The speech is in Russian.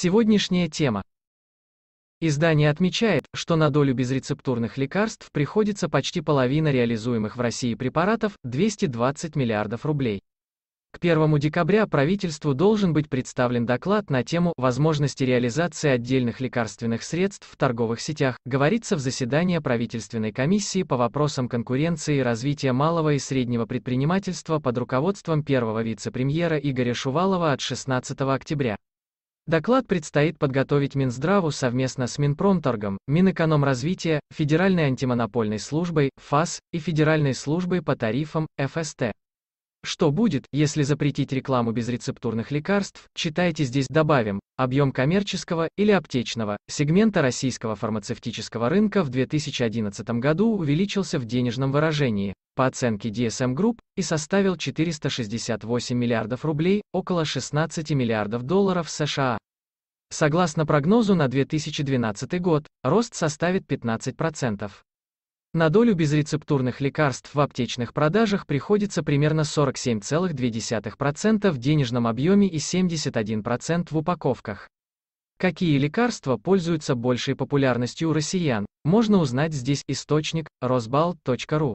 Сегодняшняя тема. Издание отмечает, что на долю безрецептурных лекарств приходится почти половина реализуемых в России препаратов – 220 миллиардов рублей. К 1 декабря правительству должен быть представлен доклад на тему возможности реализации отдельных лекарственных средств в торговых сетях, говорится в заседании правительственной комиссии по вопросам конкуренции и развития малого и среднего предпринимательства под руководством первого вице-премьера Игоря Шувалова от 16 октября. Доклад предстоит подготовить Минздраву совместно с Минпромторгом, Минэкономразвития, Федеральной антимонопольной службой, ФАС, и Федеральной службой по тарифам, ФСТ. Что будет, если запретить рекламу безрецептурных лекарств, читайте здесь добавим, объем коммерческого или аптечного сегмента российского фармацевтического рынка в 2011 году увеличился в денежном выражении, по оценке DSM Group, и составил 468 миллиардов рублей, около 16 миллиардов долларов США. Согласно прогнозу на 2012 год, рост составит 15%. На долю безрецептурных лекарств в аптечных продажах приходится примерно 47,2% в денежном объеме и 71% в упаковках. Какие лекарства пользуются большей популярностью у россиян, можно узнать здесь источник rosbal.ru.